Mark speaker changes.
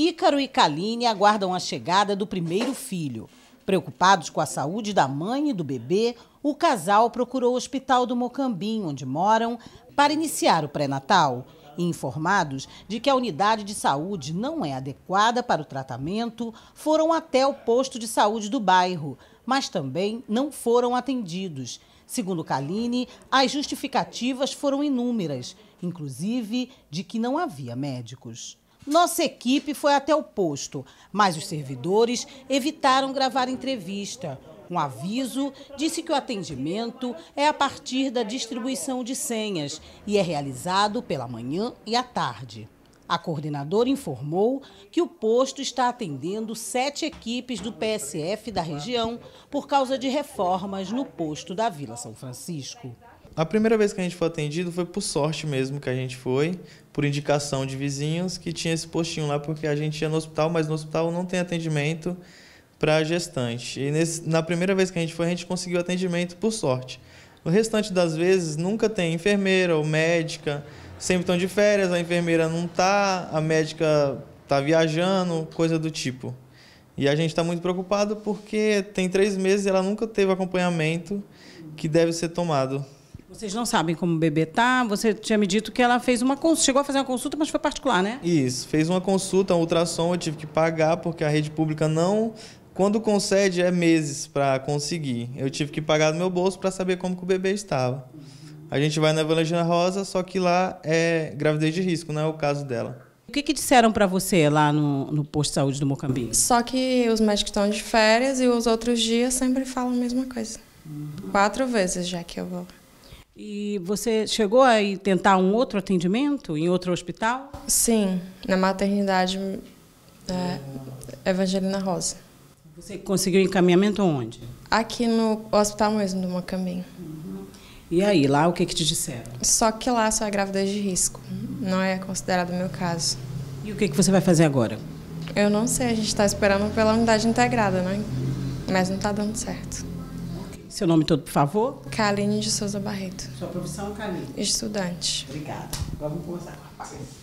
Speaker 1: Ícaro e Kaline aguardam a chegada do primeiro filho. Preocupados com a saúde da mãe e do bebê, o casal procurou o hospital do Mocambim, onde moram, para iniciar o pré-natal. Informados de que a unidade de saúde não é adequada para o tratamento, foram até o posto de saúde do bairro, mas também não foram atendidos. Segundo Kaline, as justificativas foram inúmeras, inclusive de que não havia médicos. Nossa equipe foi até o posto, mas os servidores evitaram gravar entrevista. Um aviso disse que o atendimento é a partir da distribuição de senhas e é realizado pela manhã e à tarde. A coordenadora informou que o posto está atendendo sete equipes do PSF da região por causa de reformas no
Speaker 2: posto da Vila São Francisco. A primeira vez que a gente foi atendido foi por sorte mesmo que a gente foi, por indicação de vizinhos que tinha esse postinho lá, porque a gente ia no hospital, mas no hospital não tem atendimento para gestante. E nesse, na primeira vez que a gente foi, a gente conseguiu atendimento por sorte. O restante das vezes, nunca tem enfermeira ou médica, sempre estão de férias, a enfermeira não tá, a médica tá viajando, coisa do tipo. E a gente está muito preocupado porque tem três meses e ela nunca teve acompanhamento que deve ser tomado. Vocês não sabem como o bebê
Speaker 1: tá. Você tinha me dito que ela fez uma consulta, chegou a fazer uma consulta, mas foi particular, né?
Speaker 2: Isso, fez uma consulta, um ultrassom, eu tive que pagar porque a rede pública não quando concede é meses para conseguir. Eu tive que pagar no meu bolso para saber como que o bebê estava. A gente vai na Evangelina Rosa, só que lá é gravidez de risco, não é o caso dela.
Speaker 1: O que, que disseram para você lá no, no, posto de saúde do Mocambi?
Speaker 3: Só que os médicos estão de férias e os outros dias sempre falam a mesma coisa. Uhum. Quatro vezes já que eu vou.
Speaker 1: E você chegou a tentar um outro atendimento em outro hospital?
Speaker 3: Sim, na maternidade é, Evangelina Rosa.
Speaker 1: Você conseguiu encaminhamento onde?
Speaker 3: Aqui no hospital mesmo do Macambim. Uhum.
Speaker 1: E aí, lá o que, que te disseram?
Speaker 3: Só que lá só é gravidez de risco, não é considerado o meu caso. E o que, que
Speaker 1: você vai fazer agora?
Speaker 3: Eu não sei, a gente está esperando pela unidade integrada, né? Mas não está dando certo. Seu nome todo, por favor. Kaline de Souza Barreto. Sua profissão, Kaline? Estudante. Obrigada. Agora vamos começar com a